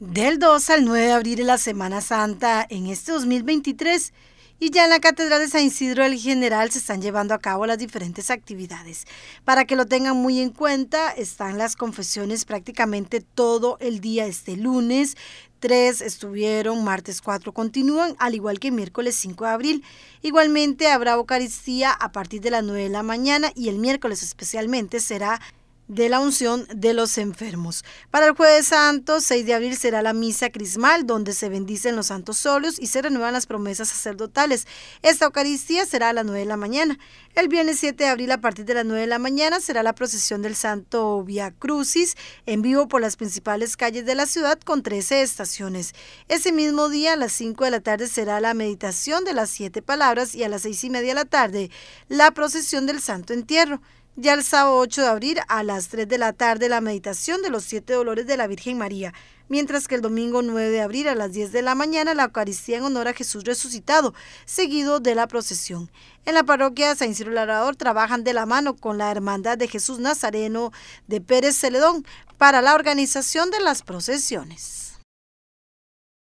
Del 2 al 9 de abril es la Semana Santa en este 2023 y ya en la Catedral de San Isidro del General se están llevando a cabo las diferentes actividades. Para que lo tengan muy en cuenta, están las confesiones prácticamente todo el día este lunes. Tres estuvieron, martes 4 continúan, al igual que miércoles 5 de abril. Igualmente habrá Eucaristía a partir de las 9 de la mañana y el miércoles especialmente será de la unción de los enfermos. Para el jueves santo, 6 de abril, será la misa crismal, donde se bendicen los santos solios y se renuevan las promesas sacerdotales. Esta Eucaristía será a las 9 de la mañana. El viernes 7 de abril, a partir de las 9 de la mañana, será la procesión del santo Via Crucis, en vivo por las principales calles de la ciudad con 13 estaciones. Ese mismo día, a las 5 de la tarde, será la meditación de las siete palabras y a las seis y media de la tarde, la procesión del santo entierro. Ya el sábado 8 de abril a las 3 de la tarde la meditación de los siete dolores de la Virgen María, mientras que el domingo 9 de abril a las 10 de la mañana la Eucaristía en honor a Jesús resucitado, seguido de la procesión. En la parroquia de San Isidro Labrador trabajan de la mano con la Hermandad de Jesús Nazareno de Pérez Celedón para la organización de las procesiones.